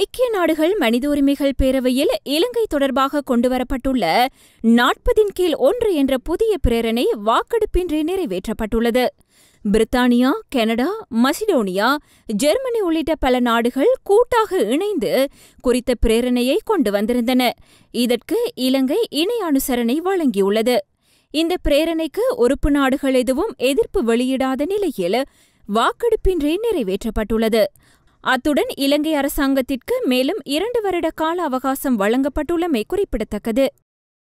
ஐக்கிய நாடுகள் மனித உரிமைகள் பேரவையில் இலங்கை தொடர்பாக கொண்டுவரப்பட்டுள்ள நாற்பதின் கீழ் ஒன்று என்ற புதிய பிரேரணை வாக்கெடுப்பின்றி நிறைவேற்றப்பட்டுள்ளது பிரித்தானியா கனடா மசிடோனியா ஜெர்மனி உள்ளிட்ட பல நாடுகள் கூட்டாக இணைந்து குறித்த பிரேரணையை கொண்டு வந்திருந்தன இதற்கு இலங்கை இணை அனுசரணை வழங்கியுள்ளது இந்த பிரேரணைக்கு உறுப்பு நாடுகள் எதுவும் எதிர்ப்பு வெளியிடாத நிலையில் வாக்கெடுப்பின்றி நிறைவேற்றப்பட்டுள்ளது அத்துடன் இலங்கை அரசாங்கத்திற்கு மேலும் இரண்டு வருட கால அவகாசம் வழங்கப்பட்டுள்ளமை குறிப்பிடத்தக்கது